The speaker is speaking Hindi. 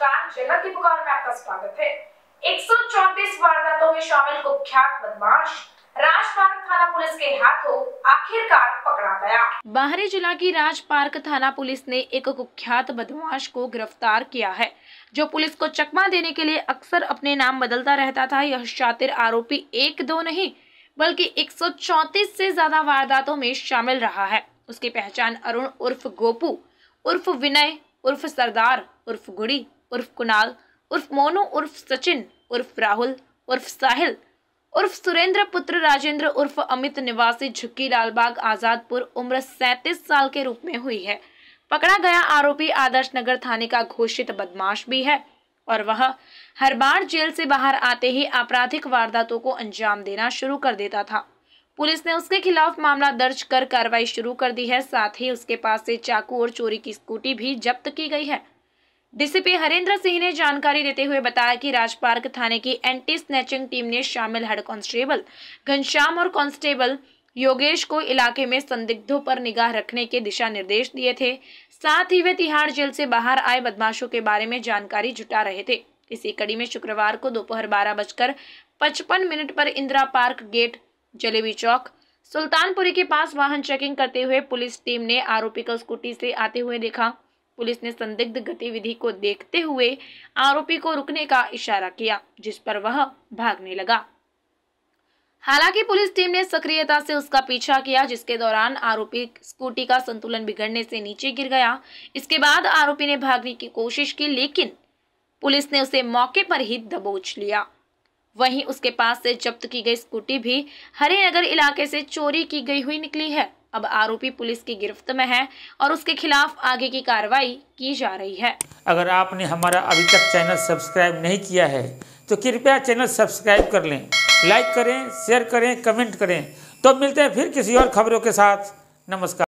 नमस्कार जगत की पुकार में आपका स्वागत है 134 वारदातों में शामिल कुख्यात बदमाश राजपार्क थाना पुलिस के हाथों आखिरकार पकड़ा गया जिला की राजपार्क थाना पुलिस ने एक कुख्यात बदमाश को गिरफ्तार किया है जो पुलिस को चकमा देने के लिए अक्सर अपने नाम बदलता रहता था यह शातिर आरोपी एक दो नहीं बल्कि 134 से ज्यादा वारदातों में शामिल रहा है उसकी पहचान अरुण उर्फ गोपू उर्फ विनय उर्फ सरदार उर्फ गुड़ी उर्फ कुणाल उर्फ मोनू उर्फ सचिन उर्फ राहुल उर्फ साहिल उर्फ सुरेंद्र पुत्र राजेंद्र उर्फ अमित निवासी झुक्की लालबाग आज़ादपुर उम्र सैंतीस साल के रूप में हुई है पकड़ा गया आरोपी आदर्श नगर थाने का घोषित बदमाश भी है और वह हर बार जेल से बाहर आते ही आपराधिक वारदातों को अंजाम देना शुरू कर देता था पुलिस ने उसके खिलाफ मामला दर्ज कर कार्रवाई शुरू कर दी है साथ ही उसके पास से चाकू और चोरी की स्कूटी भी जब्त की गई है डीसीपी हरेंद्र सिंह ने जानकारी देते हुए बताया कि राजपार्क थाने की एंटी स्नैचिंग टीम ने शामिल हेड कांस्टेबल घनश्याम और कांस्टेबल योगेश को इलाके में संदिग्धों पर निगाह रखने के दिशा निर्देश दिए थे साथ ही वे तिहाड़ जेल से बाहर आए बदमाशों के बारे में जानकारी जुटा रहे थे इसी कड़ी में शुक्रवार को दोपहर बारह बजकर पचपन मिनट पर इंदिरा पार्क गेट जलेबी चौक सुल्तानपुरी के पास वाहन चेकिंग करते हुए पुलिस टीम ने आरोपी को स्कूटी से आते हुए देखा पुलिस ने संदिग्ध गतिविधि को देखते हुए आरोपी को रुकने का इशारा किया जिस पर वह भागने लगा हालांकि पुलिस टीम ने सक्रियता से उसका पीछा किया जिसके दौरान आरोपी स्कूटी का संतुलन बिगड़ने से नीचे गिर गया इसके बाद आरोपी ने भागने की कोशिश की लेकिन पुलिस ने उसे मौके पर ही दबोच लिया वहीं उसके पास से जब्त की गई स्कूटी भी हरिनगर इलाके से चोरी की गई हुई निकली है अब आरोपी पुलिस की गिरफ्त में है और उसके खिलाफ आगे की कार्रवाई की जा रही है अगर आपने हमारा अभी तक चैनल सब्सक्राइब नहीं किया है तो कृपया चैनल सब्सक्राइब कर लें लाइक करें शेयर करें कमेंट करें तो मिलते हैं फिर किसी और खबरों के साथ नमस्कार